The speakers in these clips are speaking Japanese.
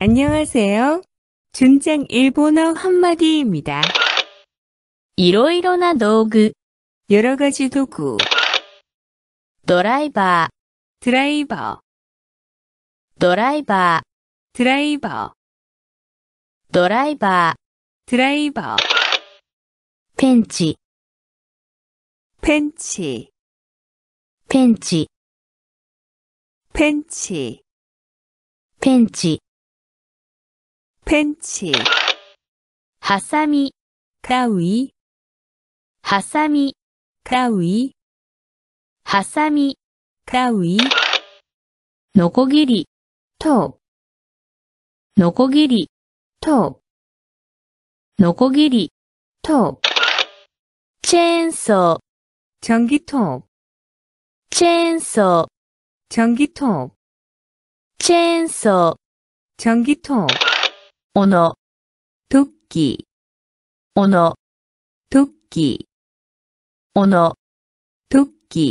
안녕하세요. 준장 일본어 한마디입니다. 이러이러나 道구 여러 가지 도구, 드라이버 드라이버, 드라이버 드라이버, ードライ 드라이버, ー、ペンチ、펜치, ペン펜치ペン ンチ。ハサミ、クラウイ。ハサミ、クラウイ。ハサミ、クラウイ。ノコギリ、トーノコギリ、トーノコギリ、トーチェーンソー、チョンギトーチェーンソー、チョンギトーチェーンソー、チョンギトーおの、トッキー。おの、トッキー。おの、トッキー。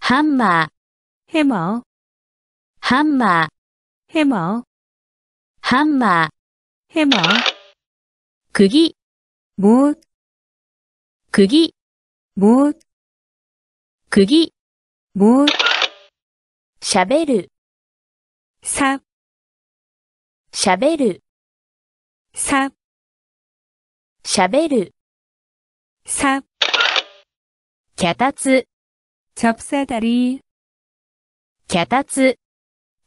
ハンマー。ヘモハンマー。ヘモハンマー。ヘモ釘。もう。釘。もう。釘。もう。喋る。さ。しゃべる。さ。しゃべる。さ。脚立。접사다 리。 脚立。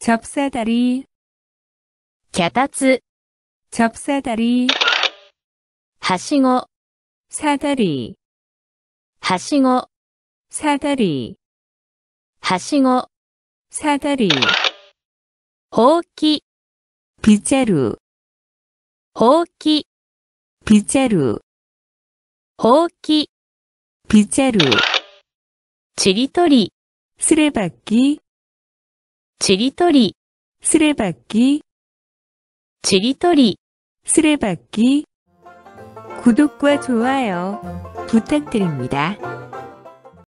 접사다 리。 脚立。접사다 리。 はしご。사다 리。 はしご。사다 리。 はしご。사다리ほうき 빗자루 호기 빗자루 호기 빗자루 지리토리 쓰레받기 지리토리 쓰레받기 지리토리 쓰레받기 구독과 좋아요 부탁드립니다.